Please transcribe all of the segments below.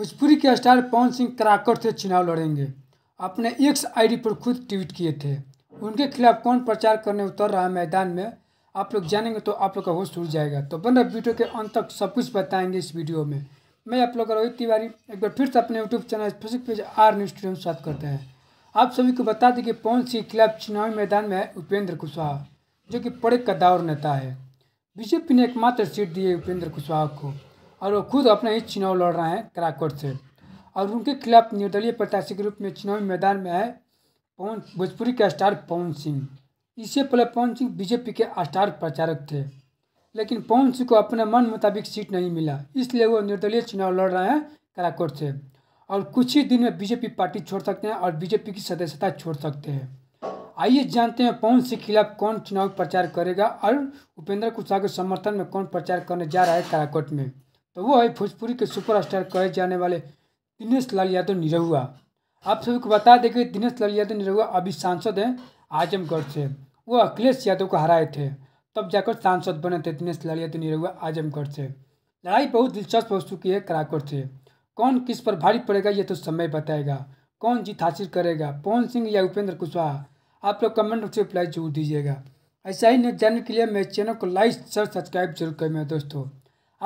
भोजपुरी के स्टार पवन सिंह कराकर से चुनाव लड़ेंगे अपने एक्स आईडी पर खुद ट्वीट किए थे उनके खिलाफ कौन प्रचार करने उतर रहा है मैदान में आप लोग जानेंगे तो आप लोग का होश उड़ जाएगा तो बन वीडियो के अंत तक सब कुछ बताएंगे इस वीडियो में मैं आप लोग रोहित तिवारी एक बार फिर से अपने YouTube channel Facebook page R news studio में स्वागत करते हैं आप सभी को बता दें कि पवन सिंह के खिलाफ चुनावी मैदान में है उपेंद्र कुशवाहा जो कि पड़े कदावर नेता है बीजेपी ने एकमात्र सीट दी है उपेंद्र कुशवाहा को और वो खुद अपना ही चुनाव लड़ रहे हैं कराकोट से और उनके खिलाफ निर्दलीय प्रत्याशी के रूप में चुनावी मैदान में है पवन भोजपुरी के स्टार पवन सिंह इससे पहले पवन सिंह बीजेपी के स्टार प्रचारक थे लेकिन पवन सिंह को अपने मन मुताबिक सीट नहीं मिला इसलिए वो निर्दलीय चुनाव लड़ रहे हैं कराकोट से और कुछ ही दिन में बीजेपी पार्टी छोड़ सकते हैं और बीजेपी की सदस्यता छोड़ सकते हैं आइए जानते हैं पवन सिंह के खिलाफ कौन चुनाव प्रचार करेगा और उपेंद्र कुशवाहा के समर्थन में कौन प्रचार करने जा रहा है कराकोट में तो वो है भोजपुरी के सुपरस्टार कहे जाने वाले दिनेश लाल यादव निरहुआ आप सभी को बता दें कि दिनेश लाल यादव निरहुआ अभी सांसद हैं आजमगढ़ से वो अखिलेश यादव को हराए थे तब जाकर सांसद बने थे दिनेश लाल यादव निरहुआ आजमगढ़ से लड़ाई बहुत दिलचस्प हो चुकी है कराकर से कौन किस पर भारी पड़ेगा ये तो समय बताएगा कौन जीत हासिल करेगा पवन सिंह या उपेंद्र कुशवाहा आप लोग कमेंट से रिप्लाई जरूर दीजिएगा ऐसा ही न्यूज जानने के लिए मेरे चैनल को लाइक शेयर सब्सक्राइब जरूर करें मेरे दोस्तों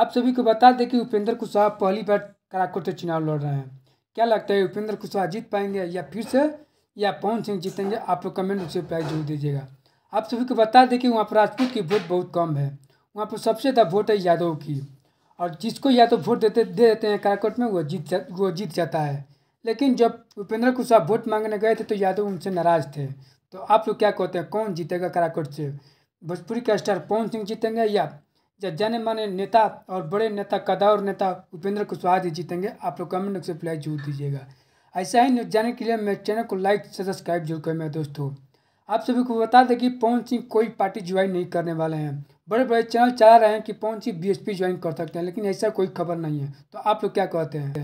आप सभी को बता दें कि उपेंद्र कुशवाहा पहली बार काराकोट से चुनाव लड़ रहे हैं क्या लगता है उपेंद्र कुशवाहा जीत पाएंगे या फिर से या पवन सिंह जीतेंगे आप लोग कमेंट उसे प्राइज जरूर दीजिएगा आप सभी को बता दें कि वहाँ पर राजपूत की वोट बहुत कम है वहाँ पर सबसे ज़्यादा वोट है यादव की और जिसको यादव वोट देते दे देते हैं कराकोट में वो जीत वो जीत जाता है लेकिन जब उपेंद्र कुशवाहा वोट मांगने गए थे तो यादव उनसे नाराज़ थे तो आप लोग क्या कहते हैं कौन जीतेगा कराकोट से भोजपुरी का स्टार पवन सिंह जीतेंगे या जब जाने माने नेता और बड़े नेता कदावर नेता उपेंद्र कुशवाहा जी जीतेंगे आप लोग कमेंट बॉक्स में रिप्लाई जरूर दीजिएगा ऐसा ही न्यूज जानने के लिए मेरे चैनल को लाइक सब्सक्राइब जरूर करें मेरे दोस्तों आप सभी को बता दें कि पवन सिंह कोई पार्टी ज्वाइन नहीं करने वाले हैं बड़े बड़े चैनल चाह रहे हैं कि पवन सिंह बी ज्वाइन कर सकते हैं लेकिन ऐसा कोई खबर नहीं है तो आप लोग क्या कहते हैं